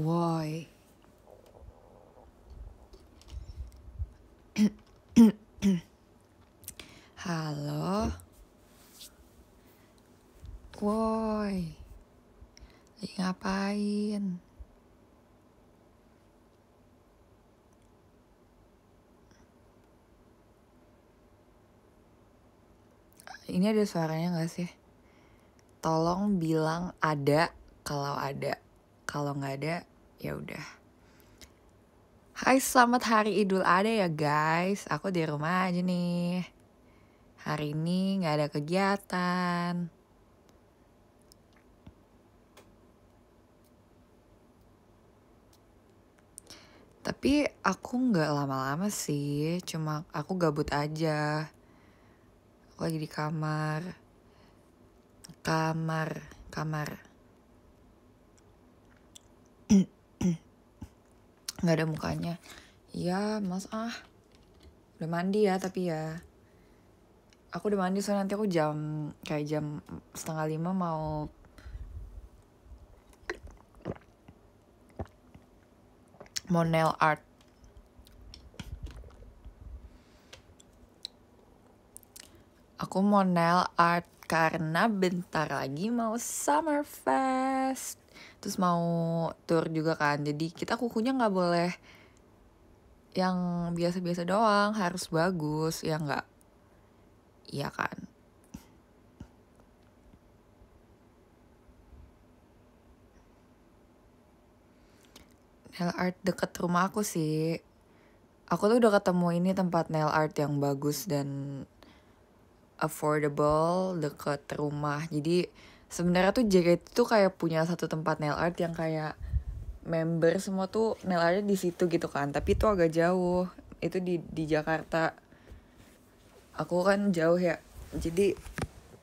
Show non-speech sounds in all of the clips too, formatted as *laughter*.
Why? Halo. *coughs* Woi. Lagi ngapain? Ini ada suaranya gak sih? Tolong bilang ada kalau ada. Kalau nggak ada, ya udah Hai selamat hari Idul Adha ya guys Aku di rumah aja nih Hari ini gak ada kegiatan Tapi aku gak lama-lama sih Cuma aku gabut aja Aku lagi di kamar Kamar Kamar nggak ada mukanya ya mas ah udah mandi ya tapi ya aku udah mandi soalnya nanti aku jam kayak jam setengah lima mau mau nail art aku mau nail art karena bentar lagi mau summer fest terus mau tour juga kan jadi kita kukunya nggak boleh yang biasa-biasa doang harus bagus ya nggak iya kan nail art deket rumah aku sih aku tuh udah ketemu ini tempat nail art yang bagus dan affordable deket rumah jadi sebenarnya tuh JKT tuh kayak punya satu tempat nail art yang kayak member semua tuh nail artnya di situ gitu kan tapi itu agak jauh itu di di Jakarta aku kan jauh ya jadi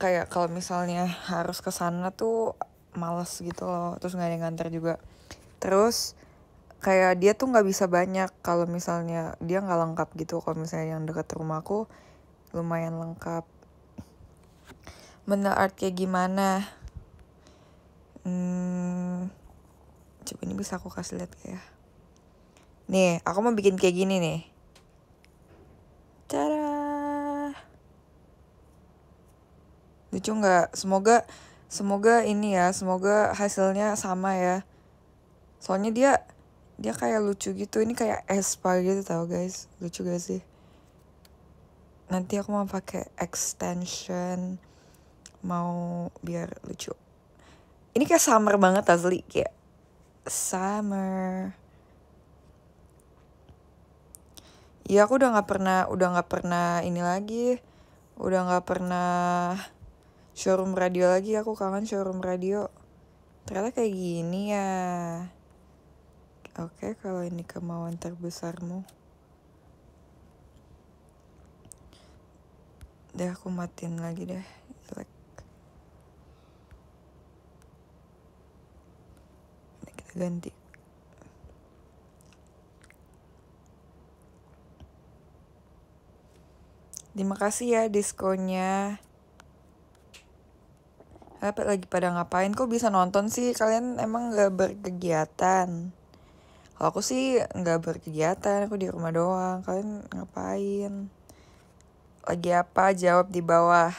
kayak kalau misalnya harus ke sana tuh males gitu loh terus nggak ada yang nganter juga terus kayak dia tuh nggak bisa banyak kalau misalnya dia nggak lengkap gitu kalau misalnya yang dekat rumahku lumayan lengkap benda art kayak gimana hmm, coba ini bisa aku kasih lihat ya nih aku mau bikin kayak gini nih cara lucu nggak semoga semoga ini ya semoga hasilnya sama ya soalnya dia dia kayak lucu gitu ini kayak espa gitu tau guys lucu gak sih nanti aku mau pakai extension mau biar lucu ini kayak summer banget asli kayak summer ya aku udah nggak pernah udah nggak pernah ini lagi udah nggak pernah showroom radio lagi aku kangen showroom radio ternyata kayak gini ya oke kalau ini kemauan terbesarmu deh aku matiin lagi deh ganti Terima kasih ya diskonnya. Apa lagi pada ngapain? Kok bisa nonton sih? Kalian emang nggak berkegiatan? Kalau aku sih nggak berkegiatan, aku di rumah doang. Kalian ngapain? Lagi apa? Jawab di bawah.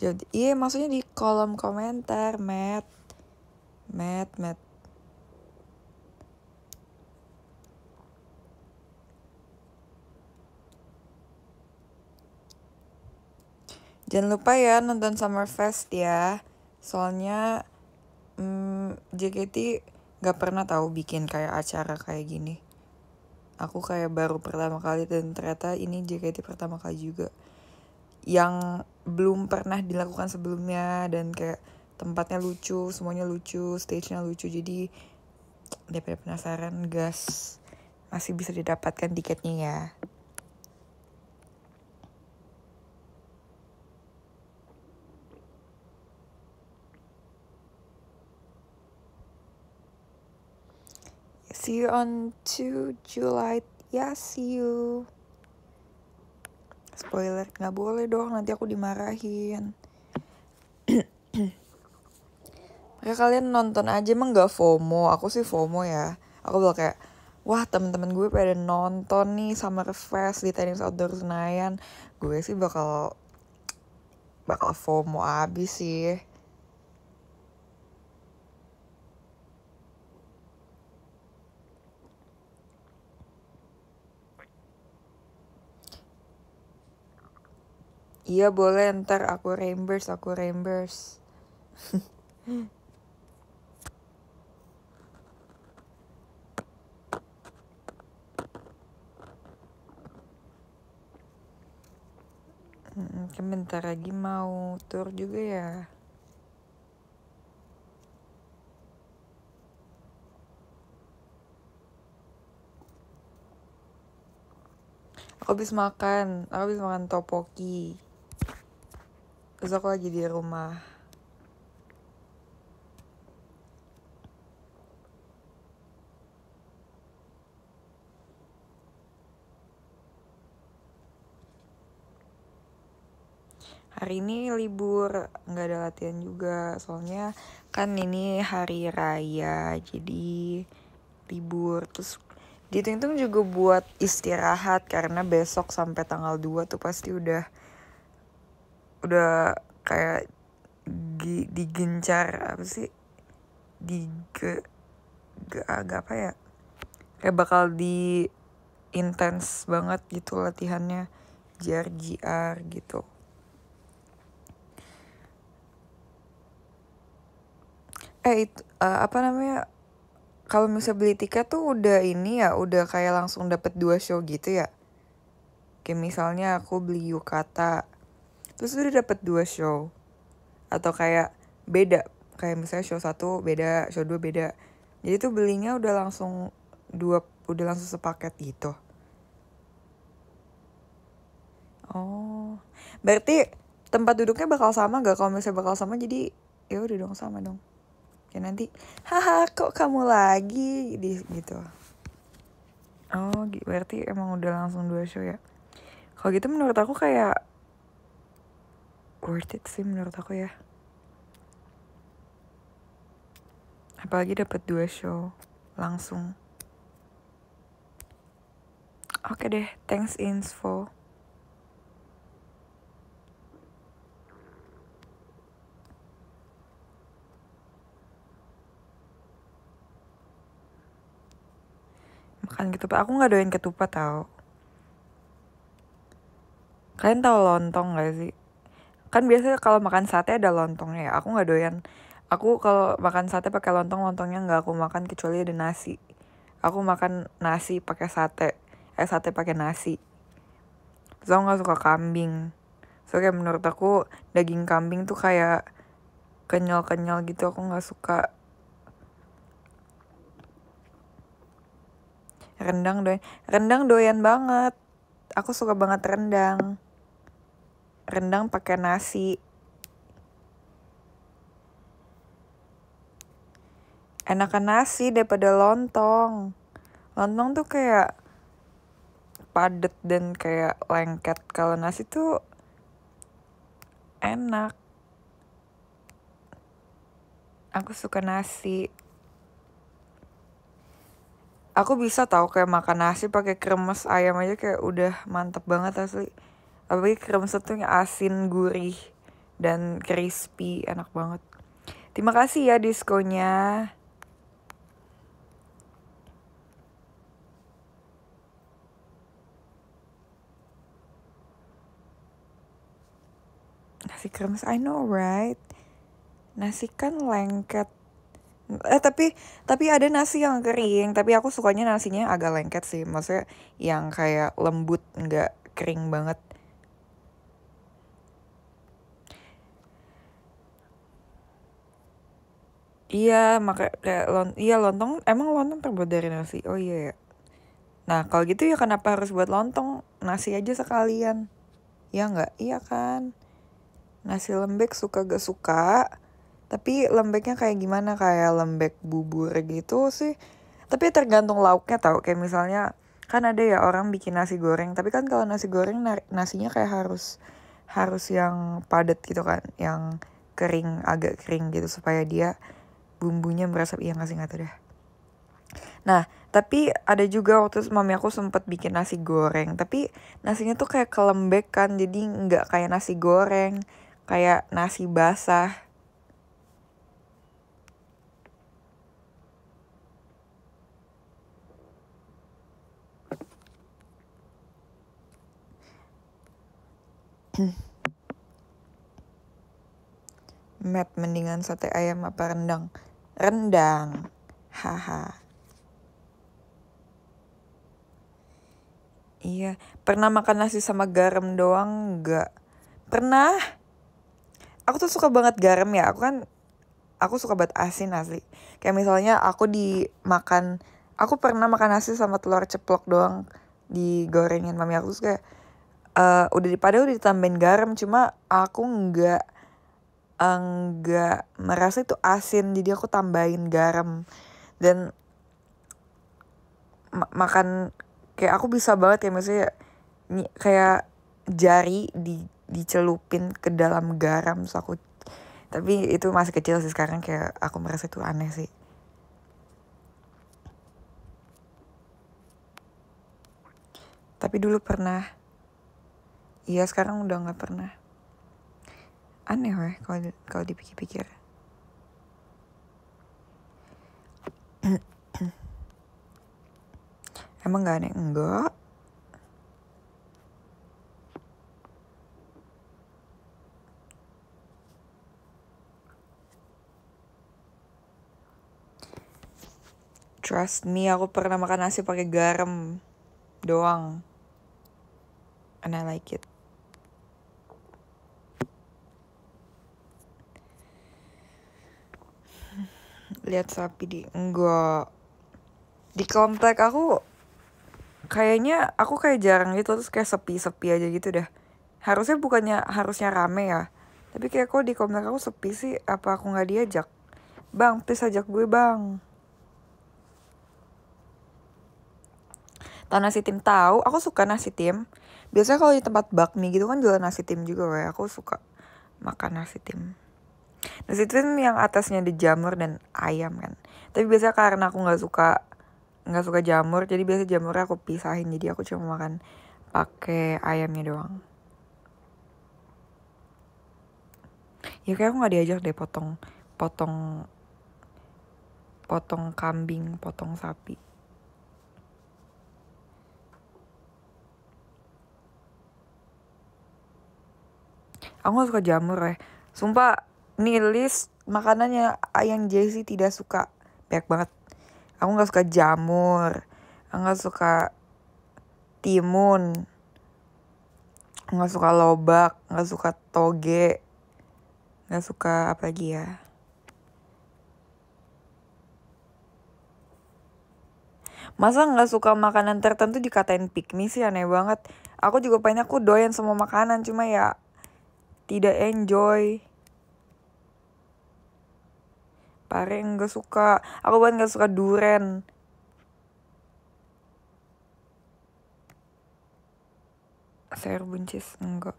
Jadi, iya maksudnya di kolom komentar, Matt. Matt, Matt. Jangan lupa ya nonton Summer Fest ya. Soalnya hmm, JKT gak pernah tahu bikin kayak acara kayak gini aku kayak baru pertama kali dan ternyata ini JKT pertama kali juga yang belum pernah dilakukan sebelumnya dan kayak tempatnya lucu semuanya lucu stage-nya lucu jadi daripada penasaran gas masih bisa didapatkan tiketnya ya See you on 2 July. Ya, yeah, see you. Spoiler, nggak boleh dong. Nanti aku dimarahin. *clears throat* ya kalian nonton aja emang nggak FOMO. Aku sih FOMO ya. Aku bakal kayak, wah temen-temen gue pada nonton nih Summer Fest di Tenis Outdoor Senayan. Gue sih bakal bakal FOMO abis sih. Iya boleh ntar aku reimburse, aku reimburse. hmm, kan bentar lagi mau tour juga ya. Aku habis makan, aku habis makan topoki terus aku lagi di rumah hari ini libur nggak ada latihan juga soalnya kan ini hari raya jadi libur terus dihitung juga buat istirahat karena besok sampai tanggal 2 tuh pasti udah udah kayak di digencar apa sih di ge agak apa ya kayak bakal di intens banget gitu latihannya JR JR gitu eh itu uh, eh, apa namanya kalau misalnya beli tiket tuh udah ini ya udah kayak langsung dapet dua show gitu ya kayak misalnya aku beli Yukata terus udah dapat dua show atau kayak beda kayak misalnya show satu beda show dua beda jadi tuh belinya udah langsung dua udah langsung sepaket gitu oh berarti tempat duduknya bakal sama gak kalau misalnya bakal sama jadi ya udah dong sama dong ya nanti haha kok kamu lagi di gitu oh berarti emang udah langsung dua show ya kalau gitu menurut aku kayak worth it sih menurut aku ya apalagi dapat dua show langsung oke deh thanks info makan ketupat aku nggak doain ketupat tau kalian tahu lontong gak sih kan biasanya kalau makan sate ada lontongnya ya aku nggak doyan aku kalau makan sate pakai lontong lontongnya nggak aku makan kecuali ada nasi aku makan nasi pakai sate eh sate pakai nasi so aku nggak suka kambing so kayak menurut aku daging kambing tuh kayak kenyal kenyal gitu aku nggak suka rendang doyan rendang doyan banget aku suka banget rendang rendang pakai nasi. Enakan nasi daripada lontong. Lontong tuh kayak padet dan kayak lengket. Kalau nasi tuh enak. Aku suka nasi. Aku bisa tahu kayak makan nasi pakai kremes ayam aja kayak udah mantep banget asli apalagi krim tuh yang asin gurih dan crispy enak banget terima kasih ya diskonya nasi kremes I know right nasi kan lengket eh tapi tapi ada nasi yang kering tapi aku sukanya nasinya agak lengket sih maksudnya yang kayak lembut nggak kering banget Iya, makanya kayak lon iya lontong emang lontong terbuat dari nasi. Oh iya. Yeah. Nah, kalau gitu ya kenapa harus buat lontong? Nasi aja sekalian. Ya enggak? Iya kan? Nasi lembek suka gak suka. Tapi lembeknya kayak gimana? Kayak lembek bubur gitu sih. Tapi ya tergantung lauknya tau. Kayak misalnya kan ada ya orang bikin nasi goreng. Tapi kan kalau nasi goreng nasinya kayak harus harus yang padat gitu kan, yang kering agak kering gitu supaya dia bumbunya meresap iya gak sih gak tuh deh Nah, tapi ada juga waktu itu mami aku sempet bikin nasi goreng. Tapi nasinya tuh kayak kelembek kan jadi nggak kayak nasi goreng. Kayak nasi basah. *clears throat* Matt mendingan sate ayam apa rendang? rendang. Haha. Iya, pernah makan nasi sama garam doang enggak? Pernah. Aku tuh suka banget garam ya. Aku kan aku suka banget asin asli. Kayak misalnya aku dimakan aku pernah makan nasi sama telur ceplok doang digorengin mami aku tuh kayak uh, udah dipadu udah ditambahin garam cuma aku nggak enggak merasa itu asin jadi aku tambahin garam dan ma makan kayak aku bisa banget ya maksudnya kayak jari di dicelupin ke dalam garam so aku tapi itu masih kecil sih sekarang kayak aku merasa itu aneh sih tapi dulu pernah iya sekarang udah nggak pernah aneh weh kalau kalau dipikir-pikir *clears throat* emang gak aneh enggak Trust me, aku pernah makan nasi pakai garam doang. And I like it. lihat sapi di enggak di komplek aku kayaknya aku kayak jarang gitu terus kayak sepi-sepi aja gitu dah harusnya bukannya harusnya rame ya tapi kayak kok di komplek aku sepi sih apa aku nggak diajak bang please ajak gue bang tahu nasi tim tahu aku suka nasi tim biasanya kalau di tempat bakmi gitu kan jual nasi tim juga kayak aku suka makan nasi tim Nasi twin yang atasnya ada jamur dan ayam kan. Tapi biasa karena aku nggak suka nggak suka jamur, jadi biasa jamurnya aku pisahin. Jadi aku cuma makan pakai ayamnya doang. Ya kayak aku nggak diajak deh potong potong potong kambing, potong sapi. Aku gak suka jamur ya. Sumpah nih list makanannya yang Jesse tidak suka banyak banget aku nggak suka jamur aku nggak suka timun nggak suka lobak nggak suka toge nggak suka apa lagi ya masa nggak suka makanan tertentu dikatain pikmi sih aneh banget aku juga pengen aku doyan semua makanan cuma ya tidak enjoy pare gak suka aku banget gak suka duren sayur buncis enggak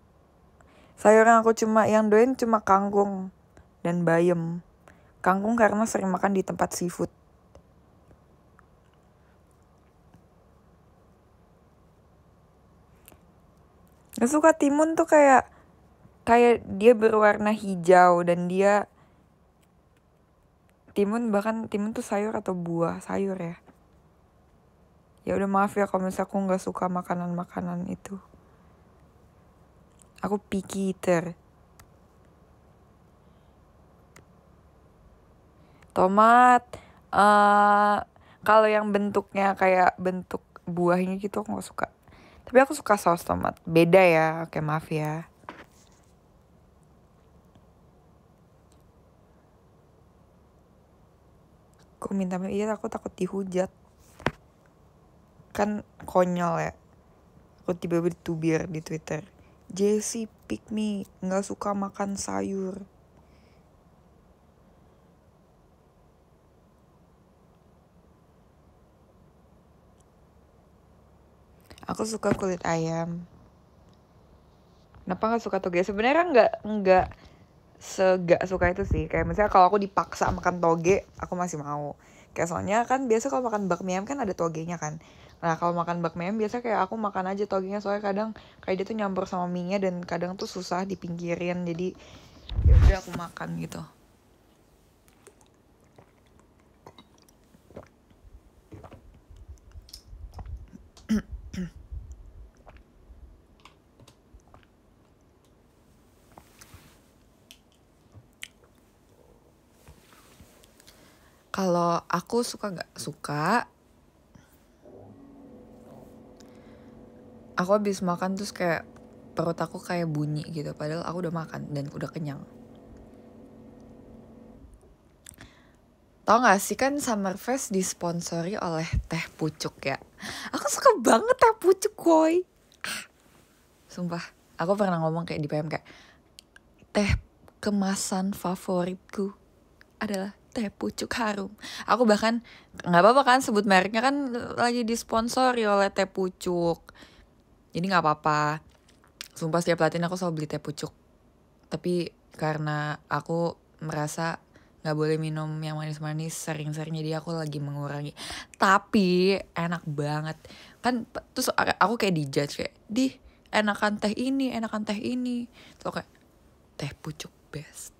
sayur yang aku cuma yang doain cuma kangkung dan bayam kangkung karena sering makan di tempat seafood Gak suka timun tuh kayak kayak dia berwarna hijau dan dia timun bahkan timun tuh sayur atau buah sayur ya ya udah maaf ya kalau misalnya aku nggak suka makanan makanan itu aku picky eater tomat uh, kalau yang bentuknya kayak bentuk buahnya gitu aku nggak suka tapi aku suka saus tomat beda ya oke maaf ya aku minta maaf iya aku takut dihujat kan konyol ya aku tiba-tiba ditubir di twitter Jesse pick me nggak suka makan sayur aku suka kulit ayam kenapa nggak suka toge sebenarnya nggak nggak segak suka itu sih kayak misalnya kalau aku dipaksa makan toge aku masih mau kayak soalnya kan biasa kalau makan bakmi ayam kan ada togenya kan nah kalau makan bakmi ayam biasa kayak aku makan aja togenya soalnya kadang kayak dia tuh nyampur sama minyak dan kadang tuh susah dipinggirin jadi ya udah aku makan gitu kalau aku suka gak suka aku habis makan terus kayak perut aku kayak bunyi gitu padahal aku udah makan dan udah kenyang Tau gak sih kan Summerfest disponsori oleh teh pucuk ya. Aku suka banget teh pucuk koi Sumpah, aku pernah ngomong kayak di PM kayak teh kemasan favoritku adalah teh pucuk harum. Aku bahkan nggak apa-apa kan sebut mereknya kan lagi disponsori oleh teh pucuk. Jadi nggak apa-apa. Sumpah setiap latihan aku selalu beli teh pucuk. Tapi karena aku merasa nggak boleh minum yang manis-manis sering-sering jadi aku lagi mengurangi tapi enak banget kan terus aku kayak dijudge kayak di enakan teh ini enakan teh ini terus kayak teh pucuk best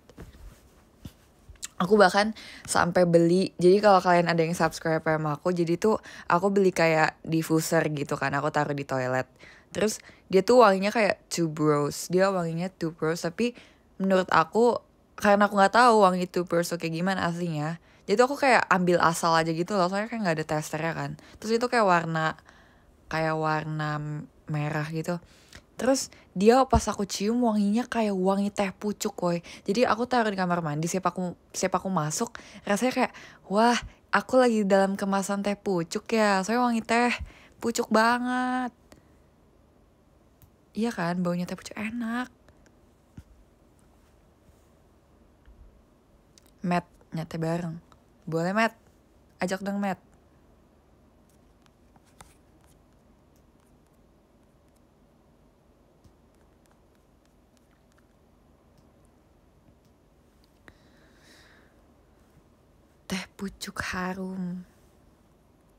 aku bahkan sampai beli jadi kalau kalian ada yang subscribe sama aku jadi tuh aku beli kayak diffuser gitu kan aku taruh di toilet terus dia tuh wanginya kayak tuberose dia wanginya tuberose tapi menurut aku karena aku nggak tahu wangi tuberose kayak gimana aslinya jadi tuh aku kayak ambil asal aja gitu loh soalnya kan nggak ada testernya kan terus itu kayak warna kayak warna merah gitu Terus dia pas aku cium wanginya kayak wangi teh pucuk koi Jadi aku taruh di kamar mandi siapa aku siapa aku masuk rasanya kayak wah aku lagi dalam kemasan teh pucuk ya. Soalnya wangi teh pucuk banget. Iya kan baunya teh pucuk enak. Matt nyate bareng. Boleh Matt. Ajak dong Matt. teh pucuk harum.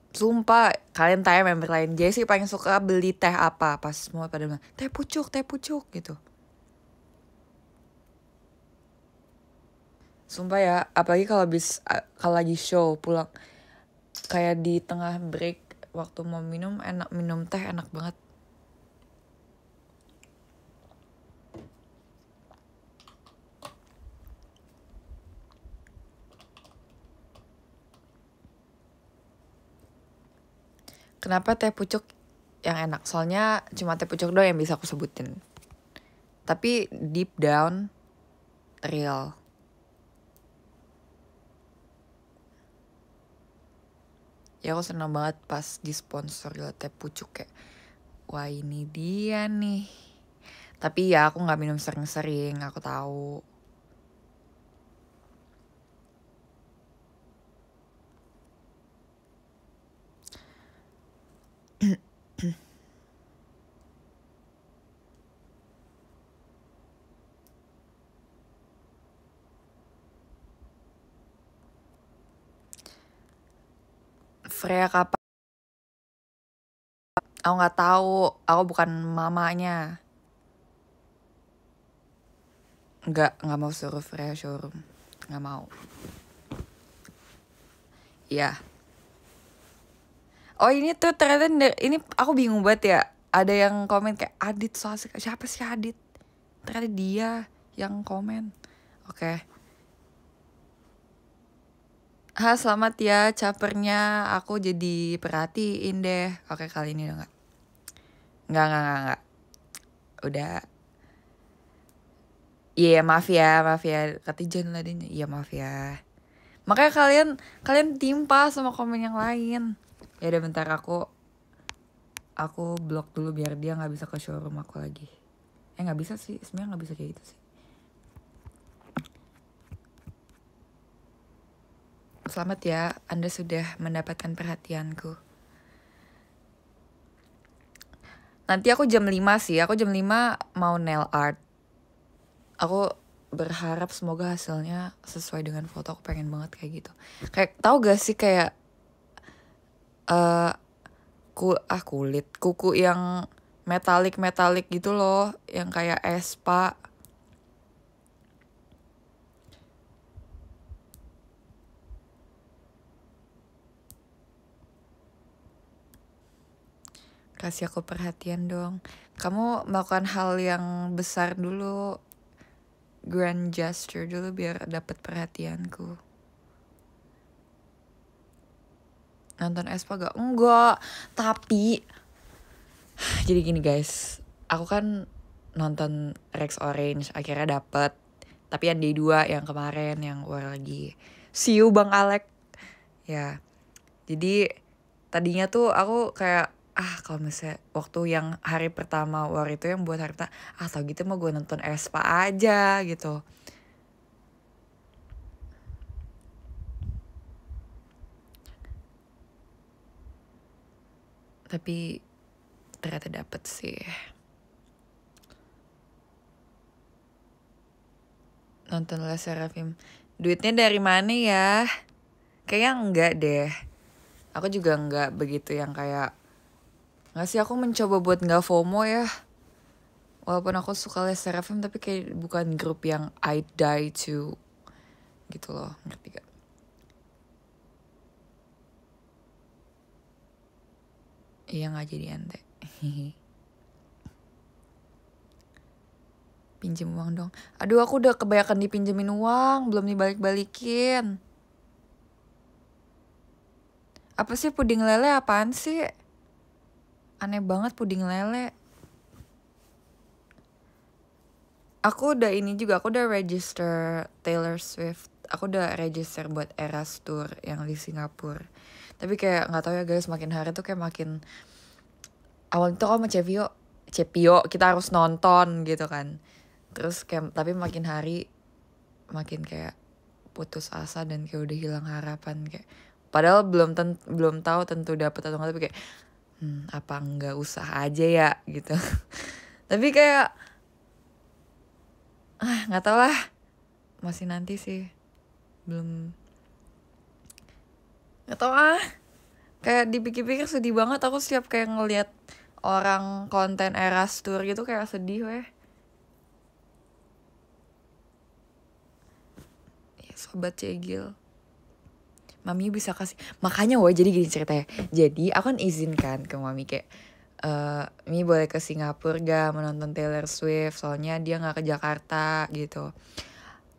Sumpah, kalian tanya member lain. jadi sih paling suka beli teh apa. Pas semua pada bilang, teh pucuk, teh pucuk gitu. Sumpah ya, apalagi kalau habis kalau lagi show pulang kayak di tengah break waktu mau minum enak minum teh enak banget Kenapa teh pucuk yang enak? Soalnya cuma teh pucuk doang yang bisa aku sebutin. Tapi deep down, real. Ya aku senang banget pas disponsori oleh teh pucuk kayak, wah ini dia nih. Tapi ya aku nggak minum sering-sering, aku tahu. Freya apa? aku nggak tahu aku bukan mamanya nggak nggak mau suruh Freya showroom Gak mau ya oh ini tuh ternyata ini aku bingung banget ya ada yang komen kayak Adit soal siapa sih Adit ternyata dia yang komen oke okay. Ha selamat ya capernya aku jadi perhatiin deh. Oke kali ini enggak. Enggak enggak enggak. enggak. Udah. Iya yeah, maaf ya maaf ya Katijan lah Iya yeah, maaf ya. Makanya kalian kalian timpa sama komen yang lain. Ya udah bentar aku aku blok dulu biar dia nggak bisa ke showroom aku lagi. Eh nggak bisa sih sebenarnya nggak bisa kayak gitu sih. Selamat ya, Anda sudah mendapatkan perhatianku. Nanti aku jam 5 sih, aku jam 5 mau nail art. Aku berharap semoga hasilnya sesuai dengan foto aku pengen banget kayak gitu. Kayak tau gak sih kayak uh, ku ah kulit kuku yang metalik metalik gitu loh, yang kayak espa kasih aku perhatian dong kamu melakukan hal yang besar dulu grand gesture dulu biar dapat perhatianku nonton Espa gak? Enggak, tapi *sighs* jadi gini guys, aku kan nonton Rex Orange akhirnya dapet tapi yang di 2 yang kemarin yang war lagi see you bang Alek ya jadi tadinya tuh aku kayak ah kalau misalnya waktu yang hari pertama war itu yang buat hari pertama ah gitu mau gue nonton Espa aja gitu tapi ternyata dapet sih nonton Les Serafim duitnya dari mana ya kayaknya enggak deh aku juga enggak begitu yang kayak Gak sih aku mencoba buat nggak FOMO ya. Walaupun aku suka les FM tapi kayak bukan grup yang I die to gitu loh, ngerti gak? Iya nggak jadi ente. *laughs* Pinjem uang dong. Aduh aku udah kebanyakan dipinjemin uang, belum dibalik-balikin. Apa sih puding lele apaan sih? aneh banget puding lele aku udah ini juga aku udah register Taylor Swift aku udah register buat Eras Tour yang di Singapura tapi kayak nggak tahu ya guys makin hari tuh kayak makin awal itu aku sama Cepio Cepio kita harus nonton gitu kan terus kayak tapi makin hari makin kayak putus asa dan kayak udah hilang harapan kayak padahal belum ten belum tahu tentu dapat atau enggak tapi kayak hmm, apa nggak usah aja ya gitu *laughs* tapi kayak ah nggak tau lah masih nanti sih belum nggak tau ah kayak dipikir-pikir sedih banget aku siap kayak ngelihat orang konten era tour gitu kayak sedih weh ya, sobat cegil mami bisa kasih makanya wah jadi gini ceritanya jadi aku kan izinkan ke mami kayak Uh, eh, mami boleh ke Singapura gak menonton Taylor Swift soalnya dia nggak ke Jakarta gitu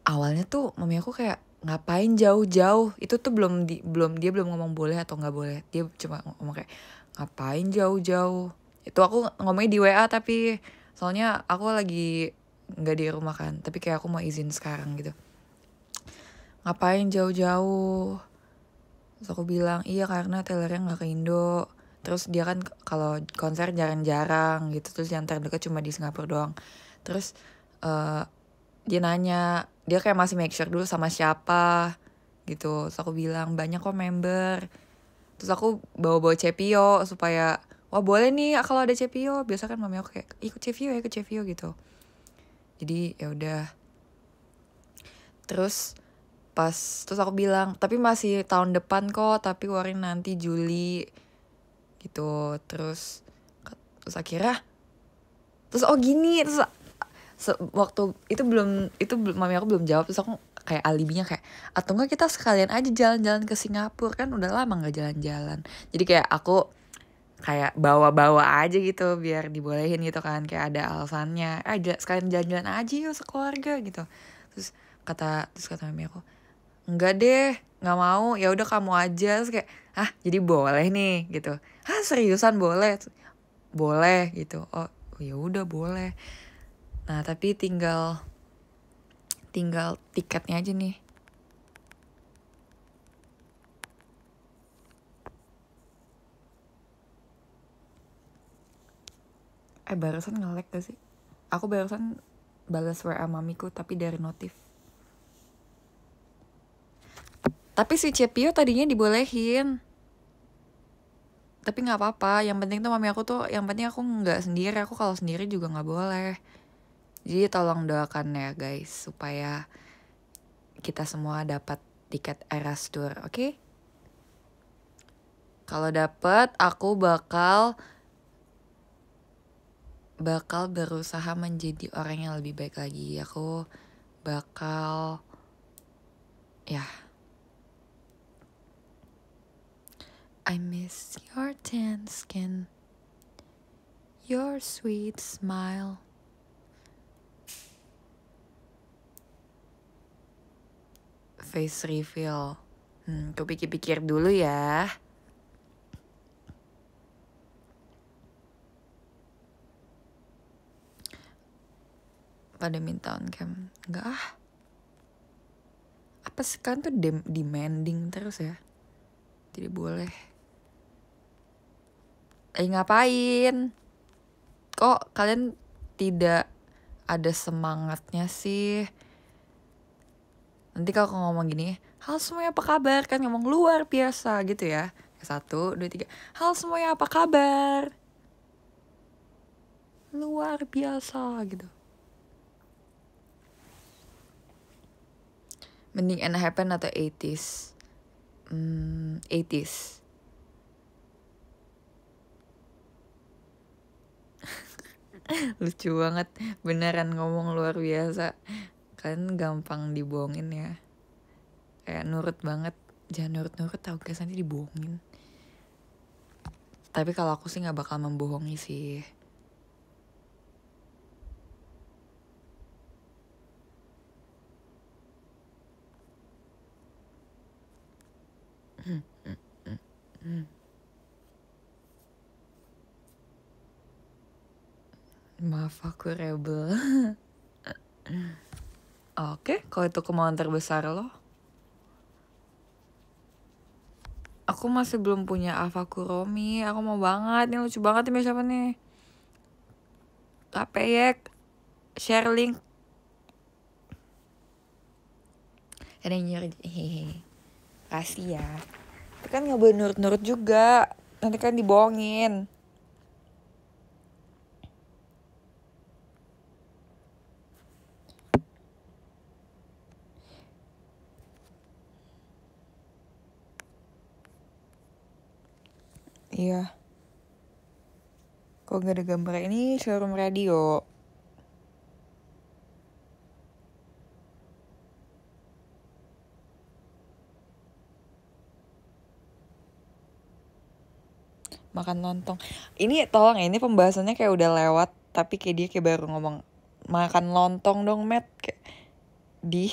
awalnya tuh mami aku kayak ngapain jauh-jauh itu tuh belum di, belum dia belum ngomong boleh atau nggak boleh dia cuma ngomong kayak ngapain jauh-jauh itu aku ngomongnya di WA tapi soalnya aku lagi nggak di rumah kan tapi kayak aku mau izin sekarang gitu ngapain jauh-jauh Terus aku bilang, iya karena Taylornya gak ke Indo. Terus dia kan kalau konser jarang-jarang gitu. Terus yang terdekat cuma di Singapura doang. Terus uh, dia nanya, dia kayak masih make sure dulu sama siapa gitu. Terus aku bilang, banyak kok member. Terus aku bawa-bawa Cepio supaya, wah boleh nih kalau ada Cepio. Biasa kan mami aku kayak, ikut Cepio ya, ikut Cepio gitu. Jadi ya udah. Terus pas terus aku bilang tapi masih tahun depan kok tapi warin nanti Juli gitu terus terus akhirnya terus oh gini terus se waktu itu belum itu mami aku belum jawab terus aku kayak alibinya kayak atau enggak kita sekalian aja jalan-jalan ke Singapura kan udah lama nggak jalan-jalan jadi kayak aku kayak bawa-bawa aja gitu biar dibolehin gitu kan kayak ada alasannya aja eh, sekalian jalan-jalan aja yuk sekeluarga gitu terus kata terus kata mami aku enggak deh nggak mau ya udah kamu aja terus kayak ah jadi boleh nih gitu ah seriusan boleh boleh gitu oh ya udah boleh nah tapi tinggal tinggal tiketnya aja nih eh barusan ngelek gak sih aku barusan balas WA mamiku tapi dari notif Tapi si Cepio tadinya dibolehin. Tapi nggak apa-apa, yang penting tuh mami aku tuh, yang penting aku nggak sendiri, aku kalau sendiri juga nggak boleh. Jadi tolong doakan ya guys, supaya kita semua dapat tiket Eras Tour, oke? Okay? Kalau dapat, aku bakal bakal berusaha menjadi orang yang lebih baik lagi. Aku bakal ya I miss your tan skin, your sweet smile. Face reveal. Hmm, aku pikir-pikir dulu ya. Pada minta on cam. Enggak ah. Apa sekarang tuh demanding terus ya? Jadi boleh lagi eh, ngapain kok kalian tidak ada semangatnya sih nanti kalau ngomong gini hal semuanya apa kabar kan ngomong luar biasa gitu ya satu dua tiga hal semuanya apa kabar luar biasa gitu mending and happen atau 80s hmm, 80s *laughs* lucu banget beneran ngomong luar biasa kan gampang dibohongin ya kayak nurut banget jangan nurut-nurut tau guys nanti dibohongin tapi kalau aku sih nggak bakal membohongi sih Mm-hmm. Maaf aku rebel. Oke, okay, kalau itu kemauan terbesar lo. Aku masih belum punya avaku Romi. Aku mau banget. nih lucu banget nih siapa nih. Kapeyek. Ya? Share link. Ada yang nyuruh. Kasih ya. Tapi kan nggak boleh nurut-nurut juga. Nanti kan dibohongin. Iya. Kok gak ada gambar ini showroom radio. makan lontong. Ini tolong ya, ini pembahasannya kayak udah lewat, tapi kayak dia kayak baru ngomong makan lontong dong, Matt. Kayak di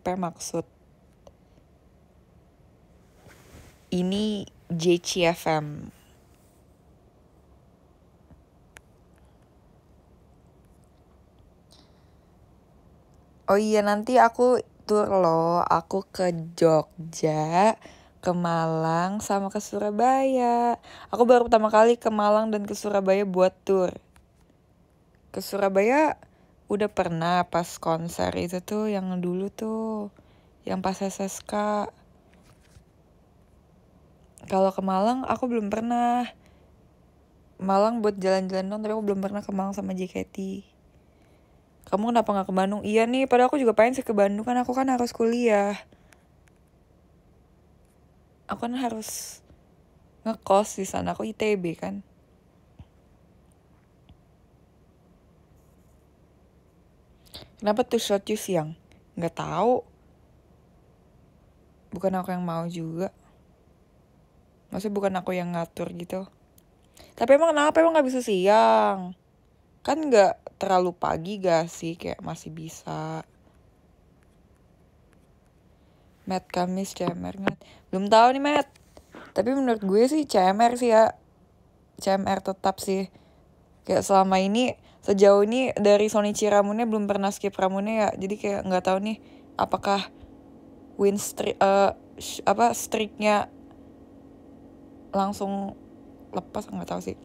apa maksud? Ini JCFM. Oh iya nanti aku tur loh, aku ke Jogja, ke Malang sama ke Surabaya. Aku baru pertama kali ke Malang dan ke Surabaya buat tour. Ke Surabaya udah pernah pas konser itu tuh yang dulu tuh, yang pas SSK. Kalau ke Malang aku belum pernah. Malang buat jalan-jalan dong, tapi aku belum pernah ke Malang sama JKT. Kamu kenapa nggak ke Bandung? Iya nih, padahal aku juga pengen sih ke Bandung kan aku kan harus kuliah. Aku kan harus ngekos di sana, aku ITB kan. Kenapa tuh shot you siang? Nggak tahu. Bukan aku yang mau juga. Maksudnya bukan aku yang ngatur gitu. Tapi emang kenapa emang gak bisa siang? Kan gak terlalu pagi gak sih? Kayak masih bisa. Matt Kamis CMR Matt. Belum tahu nih Matt. Tapi menurut gue sih CMR sih ya. CMR tetap sih. Kayak selama ini sejauh ini dari Sonichi Ramune belum pernah skip Ramune ya. Jadi kayak gak tahu nih apakah win streak uh, apa streaknya langsung lepas nggak tahu sih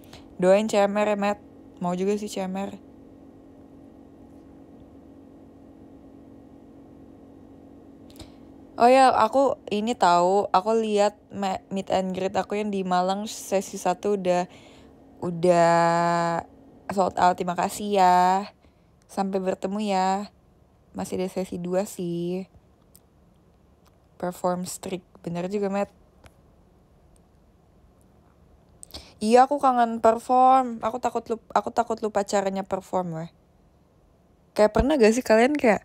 doain cemer ya Matt mau juga sih cemer Oh ya, aku ini tahu, aku lihat meet and greet aku yang di Malang sesi satu udah udah sold out. Terima kasih ya. Sampai bertemu ya. Masih ada sesi dua sih. Perform strict Bener juga, Matt. Iya aku kangen perform. Aku takut lu aku takut lupa caranya perform weh. Kayak pernah gak sih kalian kayak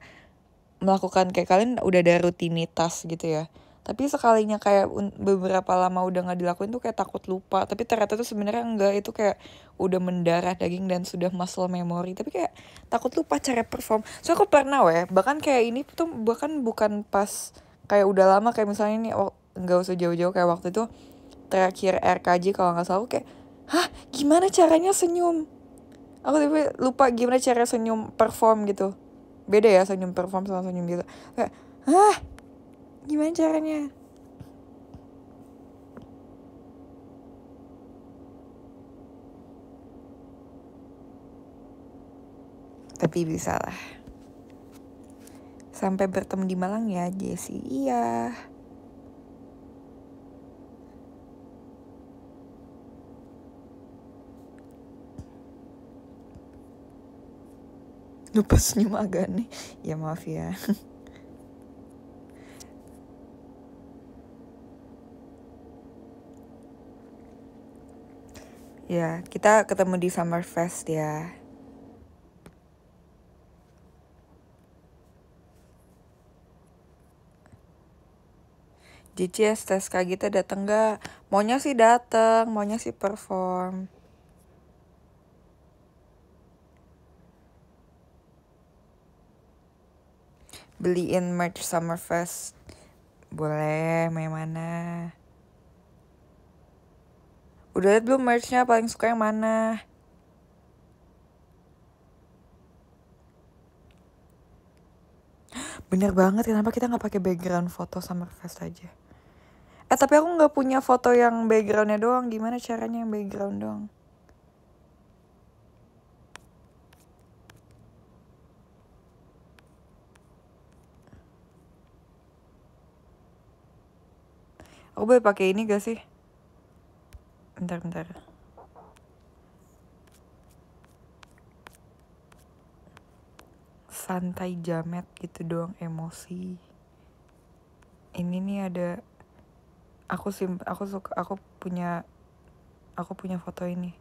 melakukan kayak kalian udah ada rutinitas gitu ya. Tapi sekalinya kayak beberapa lama udah nggak dilakuin tuh kayak takut lupa. Tapi ternyata tuh sebenarnya enggak itu kayak udah mendarah daging dan sudah muscle memory. Tapi kayak takut lupa cara perform. So aku pernah weh, bahkan kayak ini tuh bahkan bukan pas kayak udah lama kayak misalnya ini oh, nggak usah jauh-jauh kayak waktu itu terakhir RKJ kalau nggak salah kayak hah gimana caranya senyum aku tiba lupa gimana cara senyum perform gitu beda ya senyum perform sama senyum biasa kayak hah gimana caranya tapi bisa lah sampai bertemu di Malang ya Jessie iya lupa senyum agak nih ya maaf ya *laughs* ya kita ketemu di summer fest ya JCS steska kita dateng gak? Maunya sih dateng, maunya sih perform. beliin merch Summerfest boleh main mana udah liat belum merchnya paling suka yang mana bener banget kenapa kita nggak pakai background foto Summerfest aja eh tapi aku nggak punya foto yang backgroundnya doang gimana caranya yang background doang Aku oh, boleh pakai ini gak sih? Bentar, bentar. Santai jamet gitu doang emosi. Ini nih ada aku sim aku suka aku punya aku punya foto ini.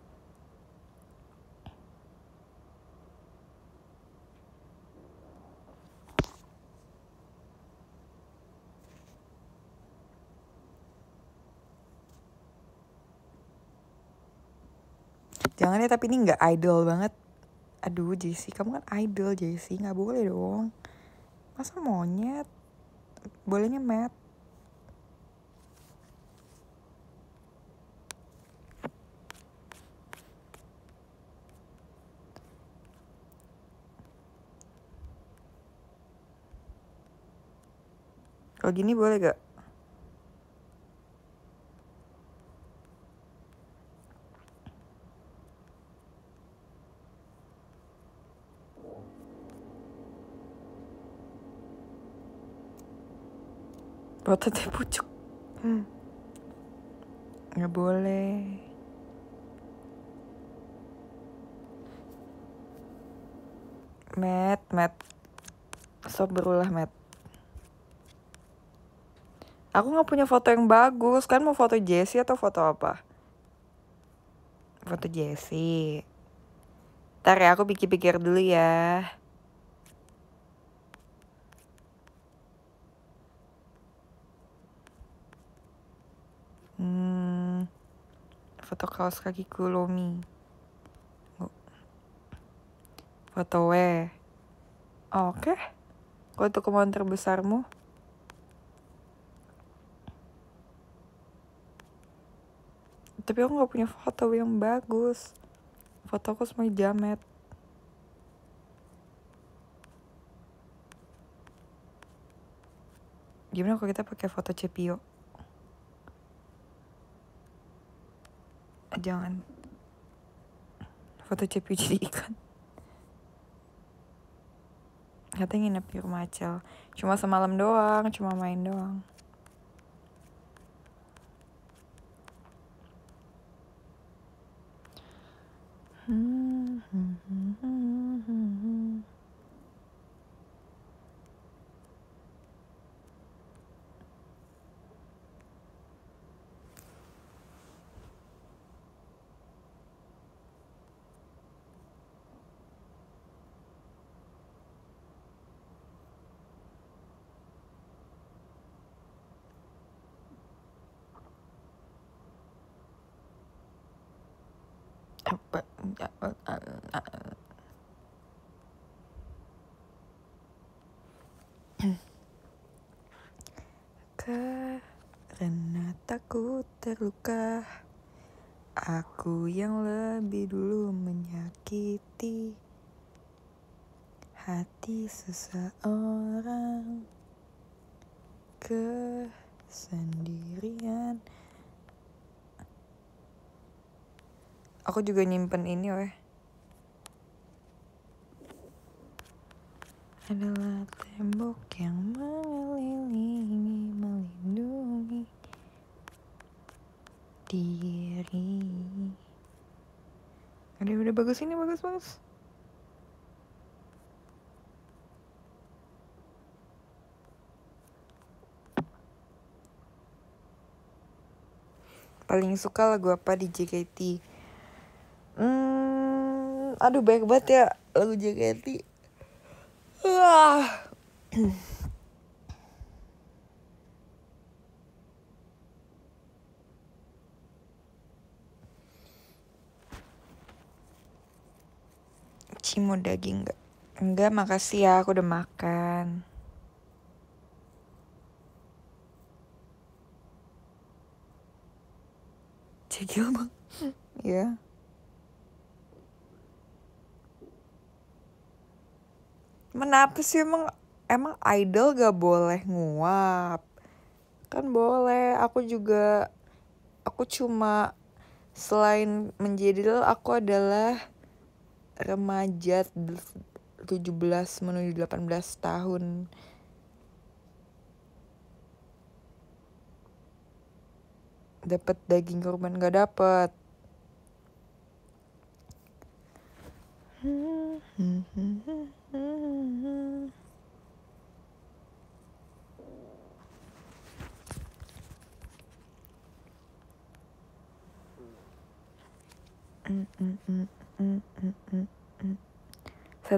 jangan ya tapi ini nggak idol banget aduh JC kamu kan idol JC nggak boleh dong masa monyet bolehnya mat Kalau gini boleh gak? ototnya pucuk hmm. boleh Matt, Matt, sob berulah Matt. Aku nggak punya foto yang bagus, kan mau foto Jesse atau foto apa? Foto Jesse. Ntar ya aku pikir-pikir dulu ya. foto we. oke okay. untuk kemauan terbesarmu tapi aku gak punya foto yang bagus fotoku semuanya jamet gimana kalau kita pakai foto cepio jangan foto cepi jadi ikan katanya nginep di rumah Acel cuma semalam doang cuma main doang hmm, hmm, hmm, hmm. Karena takut terluka Aku yang lebih dulu menyakiti Hati seseorang Kesendirian Aku juga nyimpen ini weh. Adalah tembok yang mengelilingi melindungi diri. Ada udah bagus ini bagus bagus. paling suka lagu apa di JKT hmm, aduh banyak banget ya lagu JKT Wah. Cimo daging enggak? Enggak, makasih ya, aku udah makan. Cekil bang. ya yeah. Kenapa sih emang emang idol gak boleh nguap? Kan boleh. Aku juga aku cuma selain menjadi idol aku adalah remaja 17 menuju 18 tahun. Dapat daging kurban gak dapat.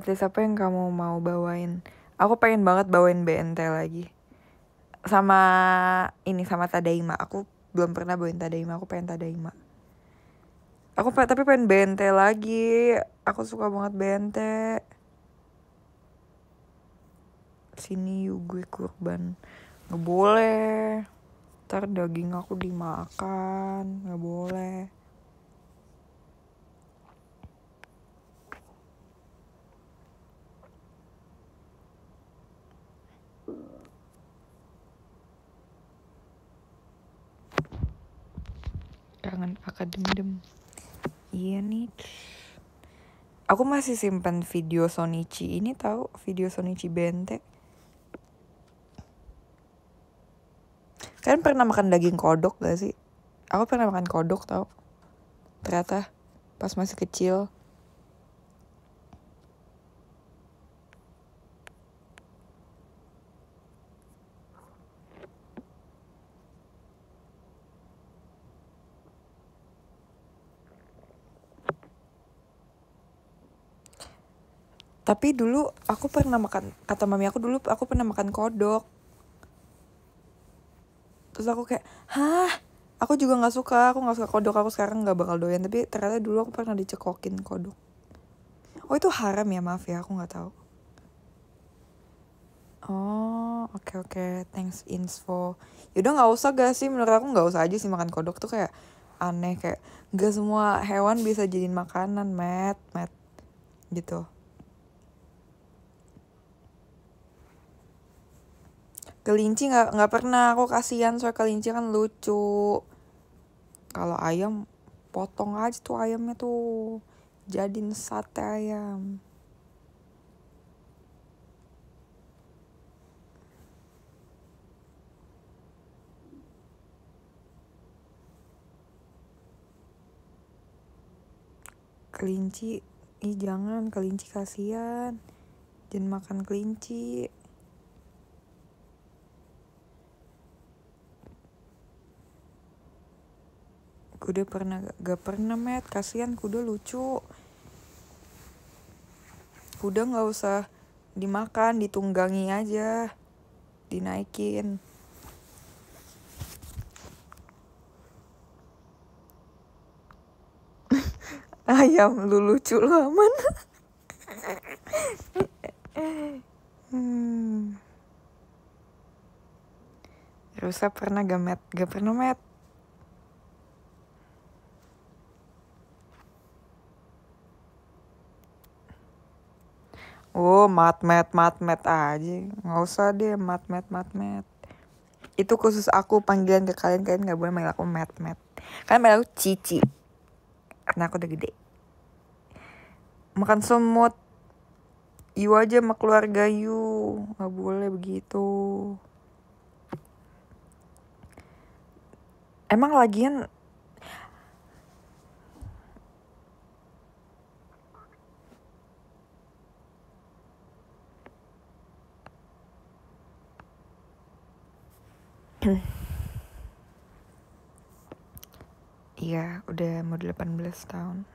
setlist apa yang kamu mau bawain? Aku pengen banget bawain BNT lagi. Sama ini sama Tadaima. Aku belum pernah bawain Tadaima, aku pengen Tadaima. Aku tapi pengen BNT lagi. Aku suka banget BNT. Sini yuk gue kurban. Nggak boleh. Ntar daging aku dimakan. Nggak boleh. jangan pakai dendam iya nih aku masih simpan video Sonichi ini tahu video Sonichi Bente kalian pernah makan daging kodok gak sih aku pernah makan kodok tau ternyata pas masih kecil tapi dulu aku pernah makan kata mami aku dulu aku pernah makan kodok terus aku kayak hah aku juga nggak suka aku nggak suka kodok aku sekarang nggak bakal doyan tapi ternyata dulu aku pernah dicekokin kodok oh itu haram ya maaf ya aku nggak tahu oh oke okay, oke okay. thanks info yaudah nggak usah gak sih menurut aku nggak usah aja sih makan kodok tuh kayak aneh kayak gak semua hewan bisa jadiin makanan met met gitu kelinci nggak nggak pernah aku kasihan soal kelinci kan lucu kalau ayam potong aja tuh ayamnya tuh jadiin sate ayam kelinci ih jangan kelinci kasihan jangan makan kelinci kuda pernah gak pernah met kasihan kuda lucu kuda nggak usah dimakan ditunggangi aja dinaikin *laughs* ayam lu lucu lu aman *laughs* hmm. Rusa pernah gak met, gak pernah met. Oh, matmet, matmet aja. Nggak usah deh, matmet, matmet. Itu khusus aku panggilan ke kalian, kalian nggak boleh manggil aku matmet. Kalian manggil aku cici. Karena aku udah gede. Makan semut. You aja sama keluarga you. Nggak boleh begitu. Emang lagian 18 tahun.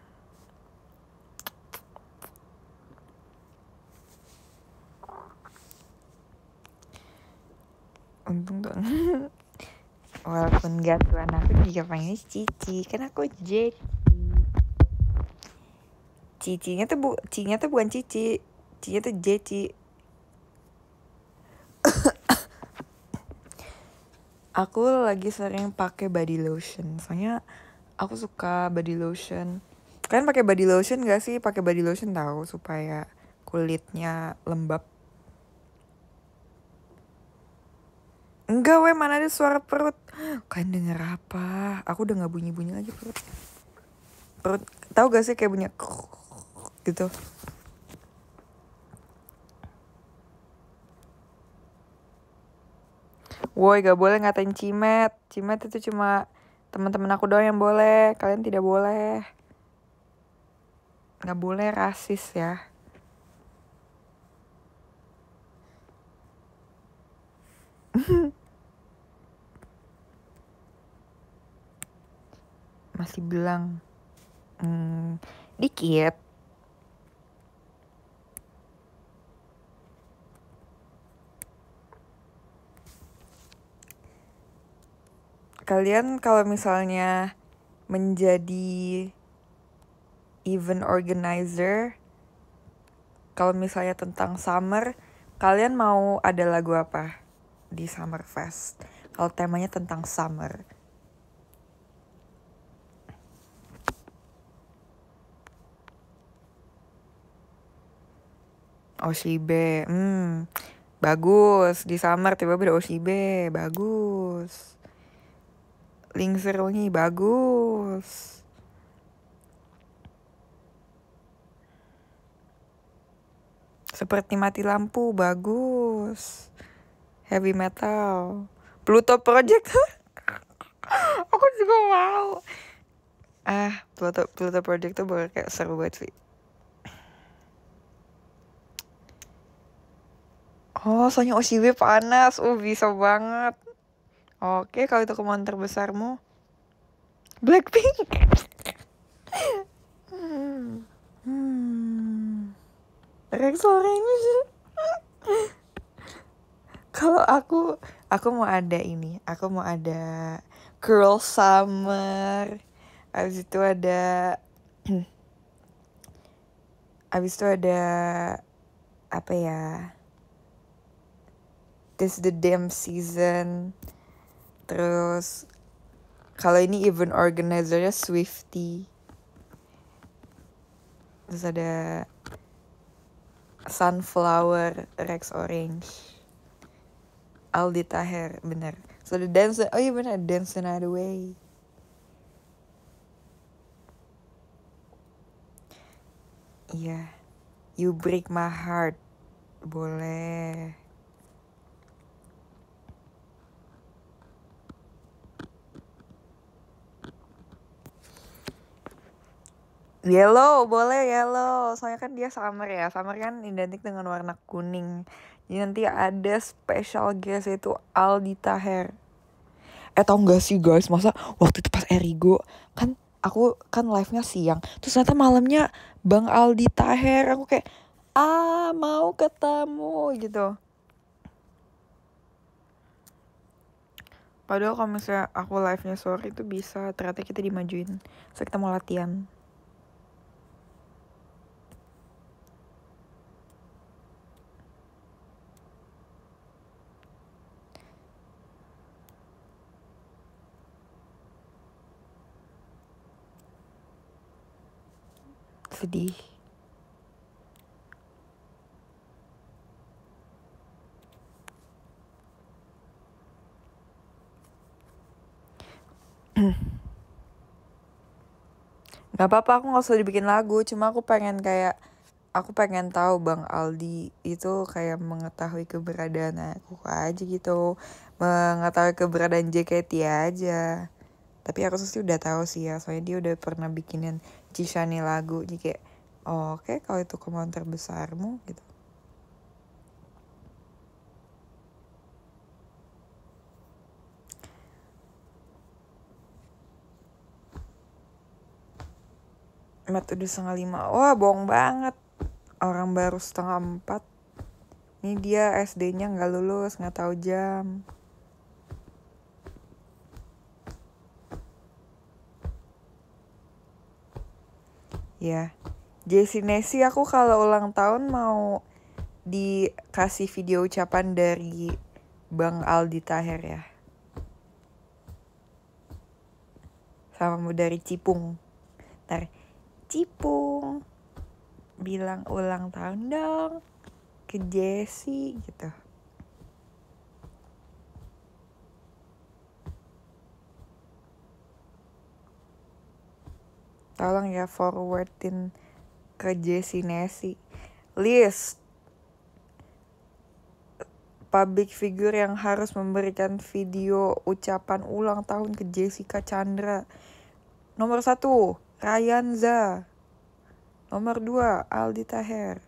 Untung dong *laughs* Walaupun gak tuan aku juga panggil Cici Kan aku J Cicinya tuh bu nya tuh bukan Cici nya tuh Jeci *coughs* Aku lagi sering pakai body lotion Soalnya aku suka body lotion kalian pakai body lotion gak sih pakai body lotion tau supaya kulitnya lembab enggak weh mana ada suara perut *gasps* kalian denger apa aku udah nggak bunyi bunyi lagi perut perut tahu gak sih kayak bunyi *laughs* gitu Woi gak boleh ngatain cimet Cimet itu cuma Teman-teman aku doang yang boleh, kalian tidak boleh. Nggak boleh rasis ya. *laughs* Masih bilang, hmm, dikit kalian kalau misalnya menjadi event organizer kalau misalnya tentang summer kalian mau ada lagu apa di summer fest kalau temanya tentang summer Oshibe, hmm, bagus di summer tiba-tiba ada Oshibe, bagus link serungi bagus seperti mati lampu bagus heavy metal Pluto Project *laughs* aku juga mau ah Pluto Pluto Project tuh baru kayak seru banget sih oh soalnya OCW panas uh bisa banget Oke, kalau itu kemauan terbesarmu, Blackpink. hmm. Rex Orange. kalau aku, aku mau ada ini. Aku mau ada Girl Summer. Abis itu ada Abis itu ada apa ya? This is the damn season. Terus kalau ini event organizer organizernya Swifty. Terus ada Sunflower Rex Orange. Aldi Taher, bener. So the dance, oh iya bener, dance the night away. Iya, yeah. you break my heart, boleh. Yellow, boleh yellow. Soalnya kan dia summer ya. Summer kan identik dengan warna kuning. Jadi nanti ada special guest itu Aldi Taher. Eh tau gak sih guys, masa waktu itu pas Erigo kan aku kan live-nya siang. Terus ternyata malamnya Bang Aldi Taher. Aku kayak, ah mau ketemu gitu. Padahal kalau misalnya aku live-nya sore itu bisa ternyata kita dimajuin. So kita mau latihan. sedih. *clears throat* Gak apa-apa aku gak usah dibikin lagu Cuma aku pengen kayak Aku pengen tahu Bang Aldi itu kayak mengetahui keberadaan aku aja gitu Mengetahui keberadaan JKT aja tapi aku sih udah tahu sih ya soalnya dia udah pernah bikinin Cishani lagu jadi kayak oh, oke okay, kalau itu kemauan terbesarmu gitu Mat udah setengah lima Wah bohong banget Orang baru setengah empat Ini dia SD nya nggak lulus nggak tahu jam ya Jessie Nessie aku kalau ulang tahun mau dikasih video ucapan dari Bang Aldi Taher ya sama dari Cipung ntar Cipung bilang ulang tahun dong ke Jessie gitu tolong ya forwardin ke Jesse Nessie list public figure yang harus memberikan video ucapan ulang tahun ke Jessica Chandra. Nomor satu, Ryanza Nomor dua, Aldi Taher.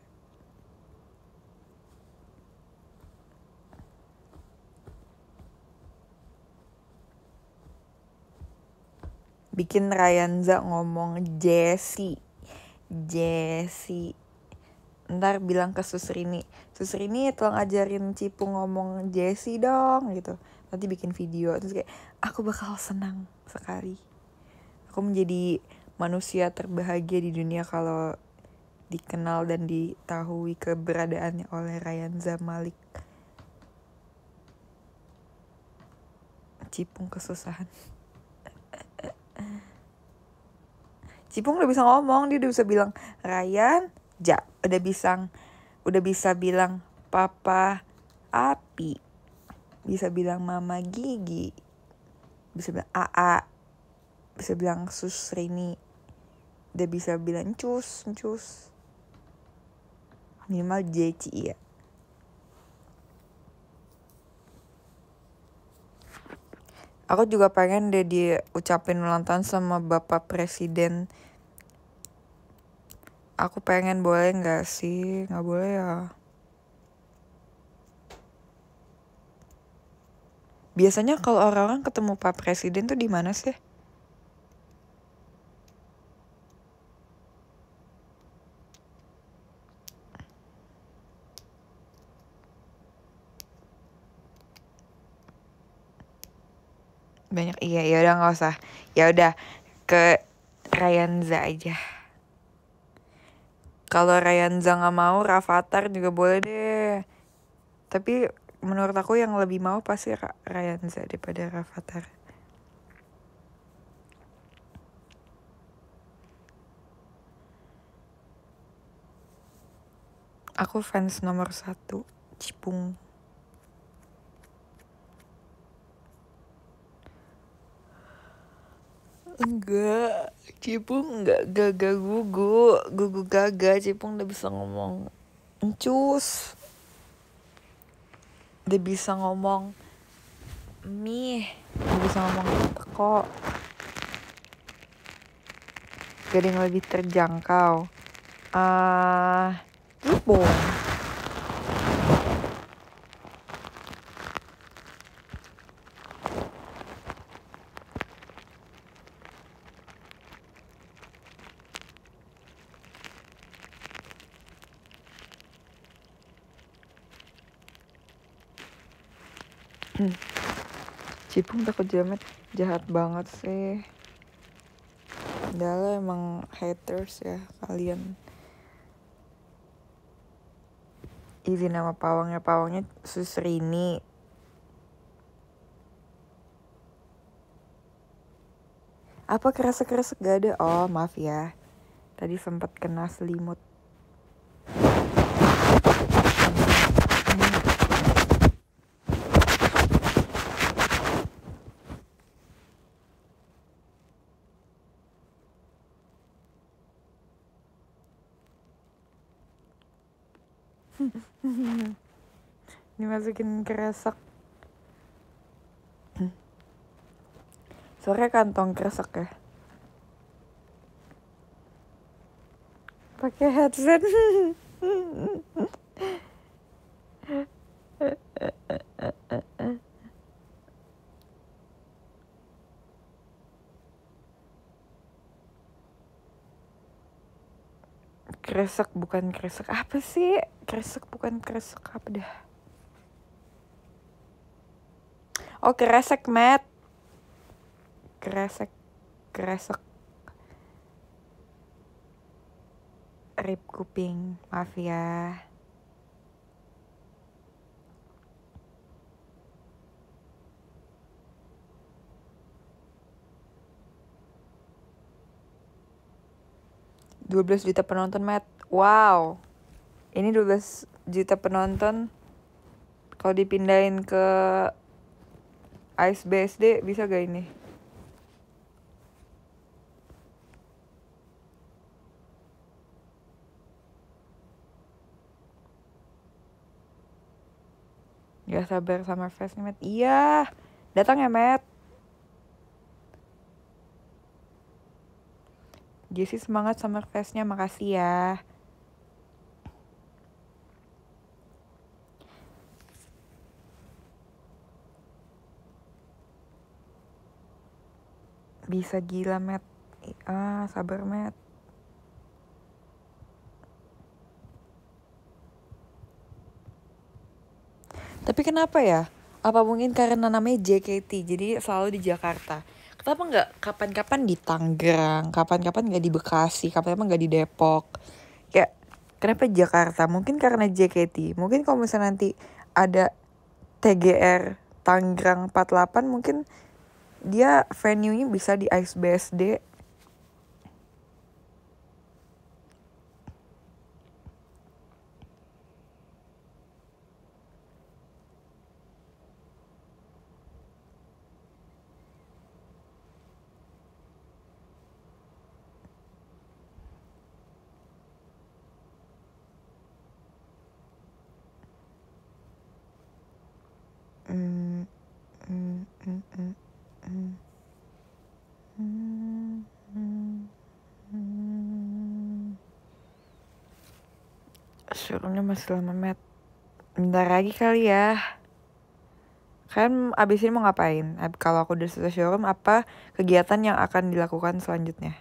bikin Ryanza ngomong Jesse Jesse ntar bilang ke Susrini Susrini tolong ajarin Cipu ngomong Jesse dong gitu nanti bikin video terus kayak aku bakal senang sekali aku menjadi manusia terbahagia di dunia kalau dikenal dan ditahui keberadaannya oleh Ryanza Malik Cipung kesusahan Cipung udah bisa ngomong, dia udah bisa bilang Ryan, ja, udah bisa udah bisa bilang papa api, bisa bilang mama gigi, bisa bilang aa, bisa bilang susrini, udah bisa bilang cus, cus. Minimal JCI ya. aku juga pengen deh diucapin ulang tahun sama bapak presiden aku pengen boleh nggak sih nggak boleh ya biasanya kalau orang-orang ketemu pak presiden tuh di mana sih banyak iya ya udah nggak usah ya udah ke Ryanza aja kalau Ryanza nggak mau Rafathar juga boleh deh tapi menurut aku yang lebih mau pasti Ryanza daripada Rafathar aku fans nomor satu Cipung enggak Cipung enggak gaga gugu gugu gaga Cipung udah bisa ngomong encus udah bisa ngomong mie udah bisa ngomong teko gak yang lebih terjangkau ah uh, cipung orang takut jamet jahat banget sih Dalam emang haters ya kalian izin nama pawangnya pawangnya Susrini apa kerasa kerasa gak ada oh maaf ya tadi sempat kena selimut masukin kresek *clears throat* sore kantong kresek ya pakai headset *laughs* kresek bukan kresek apa sih kresek bukan kresek apa dah Oh, kresek, Matt. Kresek, kresek. Rib kuping, maaf ya. Dua belas juta penonton, Matt. Wow. Ini dua belas juta penonton. Kalau dipindahin ke Ice BSD bisa gak ini? Gak ya, sabar Summer Fest nih, Matt. Iya, datang ya, Matt. Jadi semangat Summer Festnya, makasih ya. bisa gila met ah sabar met tapi kenapa ya apa mungkin karena namanya JKT jadi selalu di Jakarta kenapa nggak kapan-kapan di Tangerang kapan-kapan nggak di Bekasi kapan-kapan nggak di Depok kayak kenapa Jakarta mungkin karena JKT mungkin kalau misalnya nanti ada TGR Tangerang 48 mungkin dia venue-nya bisa di Ice BSD masih lama met bentar lagi kali ya kan abis ini mau ngapain kalau aku udah selesai Showroom apa kegiatan yang akan dilakukan selanjutnya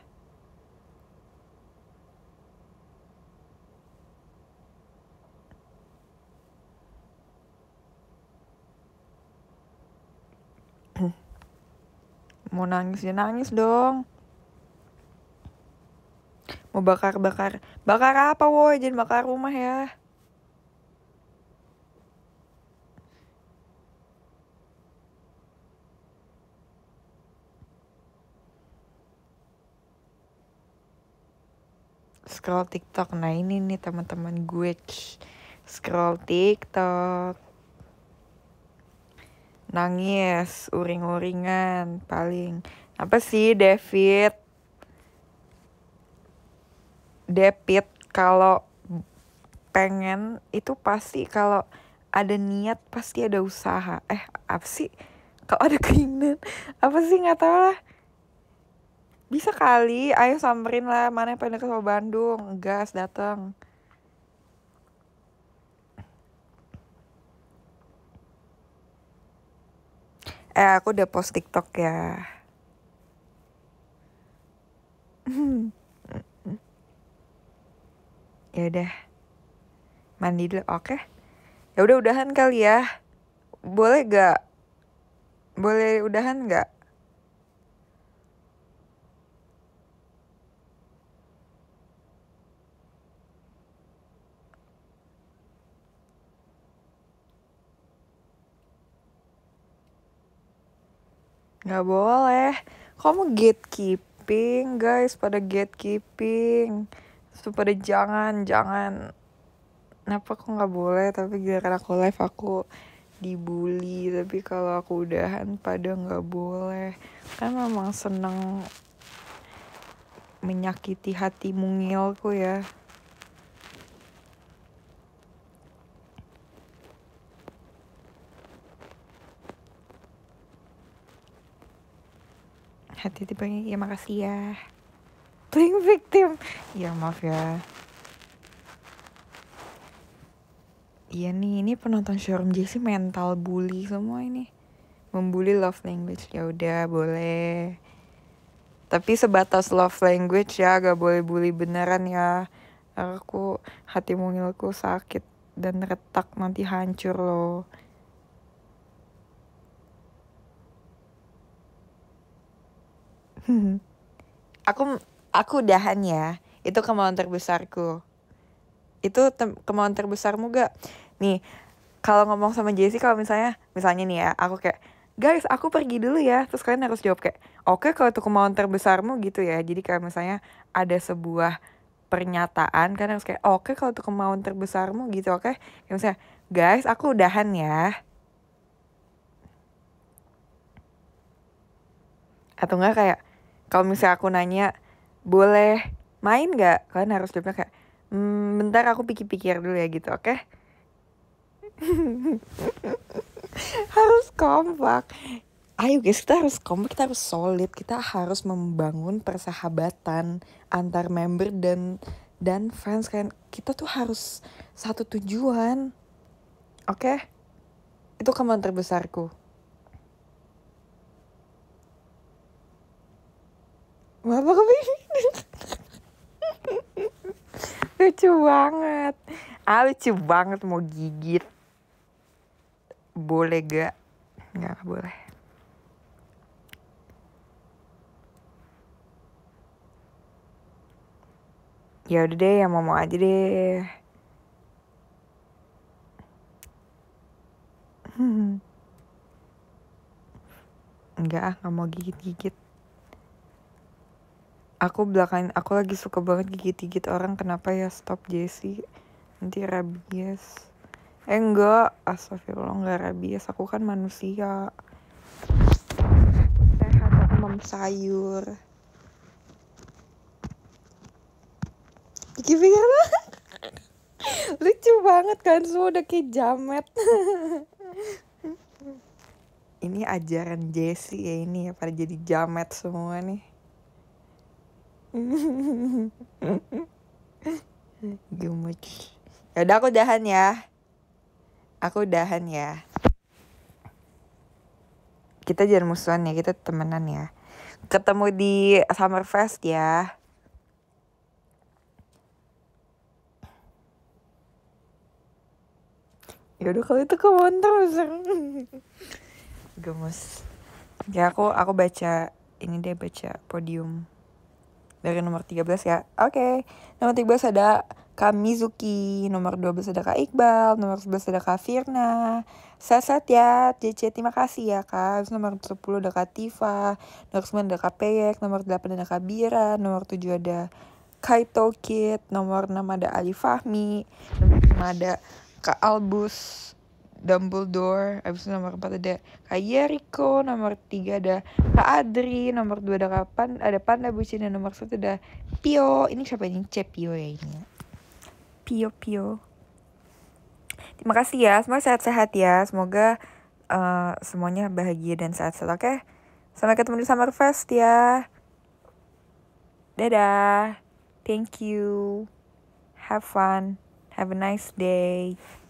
*clears throat* mau nangis ya nangis dong mau bakar bakar bakar apa woi jangan bakar rumah ya scroll TikTok. Nah, ini nih teman-teman gue scroll TikTok. Nangis, uring-uringan paling. Apa sih David? David kalau pengen itu pasti kalau ada niat pasti ada usaha. Eh, apa sih? Kalau ada keinginan, apa sih nggak tahu lah bisa kali ayo samperin lah mana yang pengen ke sama Bandung gas datang eh aku udah post TikTok ya *laughs* ya udah mandi dulu oke okay. ya udah udahan kali ya boleh gak boleh udahan gak Gak boleh. Kamu gatekeeping, guys. Pada gatekeeping. supaya jangan, jangan. Kenapa aku gak boleh, tapi gara-gara aku live aku dibully. Tapi kalau aku udahan, pada gak boleh. Kan memang seneng menyakiti hati mungilku ya. hati tiba ya makasih ya playing victim ya maaf ya iya nih ini penonton showroom JC mental bully semua ini membully love language ya udah boleh tapi sebatas love language ya gak boleh bully beneran ya aku hati mungilku sakit dan retak nanti hancur loh Hmm. Aku aku udahan ya. Itu kemauan terbesarku. Itu kemauan terbesarmu gak? Nih, kalau ngomong sama Jessie kalau misalnya misalnya nih ya, aku kayak guys aku pergi dulu ya terus kalian harus jawab kayak oke okay, kalau itu kemauan terbesarmu gitu ya jadi kayak misalnya ada sebuah pernyataan kan harus kayak oke okay, kalau itu kemauan terbesarmu gitu oke okay? misalnya guys aku udahan ya atau enggak kayak kalau misalnya aku nanya boleh main nggak kalian harus jawabnya kayak mmm, bentar aku pikir-pikir dulu ya gitu oke okay? *laughs* harus kompak ayo guys kita harus kompak kita harus solid kita harus membangun persahabatan antar member dan dan fans kan kita tuh harus satu tujuan oke okay? itu kemauan terbesarku Bapak kepingin. lucu banget. Ah, lucu banget mau gigit. Boleh gak? Gak boleh. Ya udah deh, yang mau aja deh. Enggak *laughs* ah, nggak mau gigit-gigit aku belakangan aku lagi suka banget gigit-gigit orang kenapa ya stop Jesse nanti rabies eh enggak astagfirullah enggak rabies aku kan manusia sehat aku mem sayur gigi pinggir *laughs* lucu banget kan semua udah kayak jamet *laughs* ini ajaran Jesse ya ini ya pada jadi jamet semua nih *laughs* gemuk ya udah aku dahan ya aku dahan ya kita jangan musuhan ya kita temenan ya ketemu di summer fest ya, ya udah kalau itu ke terus *laughs* gemes ya aku aku baca ini deh baca podium dari nomor 13 ya. Oke. Okay. Nomor 13 ada Kak Mizuki, nomor 12 ada Kak Iqbal, nomor 11 ada Kak Firna. Sasat ya, JC terima kasih ya Kak. Terus nomor 10 ada Kak Tifa, nomor 9 ada Kak Peyek, nomor 8 ada Kak Bira, nomor 7 ada Kaito Kid, nomor 6 ada Ali Fahmi, nomor 5 ada Kak Albus, Dumbledore abis itu nomor 4 ada Kak Yeriko, nomor 3 ada Kak Adri nomor 2 ada kapan? ada Panda Bucin dan nomor 1 ada Pio ini siapa ini C Pio ya ini Pio Pio terima kasih ya semoga sehat-sehat ya semoga uh, semuanya bahagia dan sehat-sehat oke okay? sampai ketemu di Summer Fest ya dadah thank you have fun have a nice day